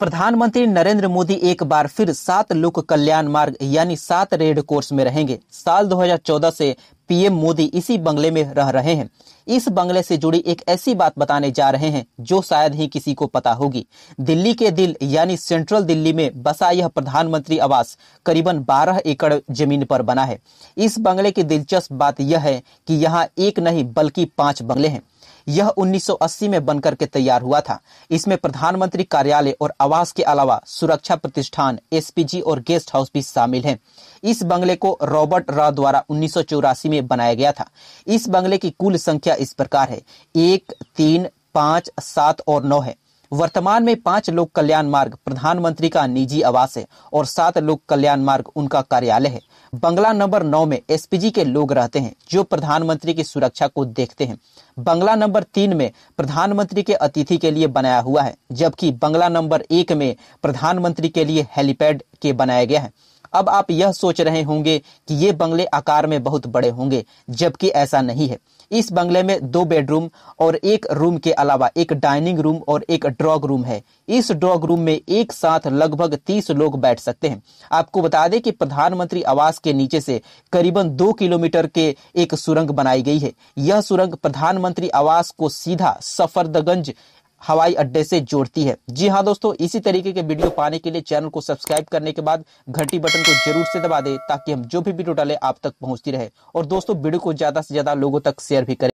प्रधानमंत्री नरेंद्र मोदी एक बार फिर सात लोक कल्याण मार्ग यानी सात रेड कोर्स में रहेंगे साल 2014 से पीएम मोदी इसी बंगले में रह रहे हैं इस बंगले से जुड़ी एक ऐसी बात बताने जा रहे हैं जो शायद ही किसी को पता होगी दिल्ली के दिल यानी सेंट्रल दिल्ली में बसा यह प्रधानमंत्री आवास करीबन 12 एकड़ जमीन पर बना है इस बंगले की दिलचस्प बात यह है कि यहाँ एक नहीं बल्कि पांच बंगले हैं यह 1980 में बनकर के तैयार हुआ था इसमें प्रधानमंत्री कार्यालय और आवास के अलावा सुरक्षा प्रतिष्ठान एसपीजी और गेस्ट हाउस भी शामिल हैं इस बंगले को रॉबर्ट रॉ द्वारा उन्नीस में बनाया गया था इस बंगले की कुल संख्या इस प्रकार है एक तीन पांच सात और नौ है वर्तमान में पांच लोक कल्याण मार्ग प्रधानमंत्री का निजी आवास है और सात लोक कल्याण मार्ग उनका कार्यालय है बंगला नंबर नौ में एसपीजी के लोग रहते हैं जो प्रधानमंत्री की सुरक्षा को देखते हैं बंगला नंबर तीन में प्रधानमंत्री के अतिथि के लिए बनाया हुआ है जबकि बंगला नंबर एक में प्रधानमंत्री के लिए हेलीपैड के बनाया गया है अब आप यह सोच रहे होंगे कि ये बंगले आकार में बहुत बड़े होंगे जबकि ऐसा नहीं है इस बंगले में दो बेडरूम और एक रूम के अलावा एक डाइनिंग रूम और एक ड्रॉग रूम है इस ड्रॉग रूम में एक साथ लगभग तीस लोग बैठ सकते हैं आपको बता दें कि प्रधानमंत्री आवास के नीचे से करीबन दो किलोमीटर के एक सुरंग बनाई गई है यह सुरंग प्रधानमंत्री आवास को सीधा सफरदगंज हवाई अड्डे से जोड़ती है जी हाँ दोस्तों इसी तरीके के वीडियो पाने के लिए चैनल को सब्सक्राइब करने के बाद घंटी बटन को जरूर से दबा दे ताकि हम जो भी वीडियो डाले आप तक पहुंचती रहे और दोस्तों वीडियो को ज्यादा से ज्यादा लोगों तक शेयर भी करें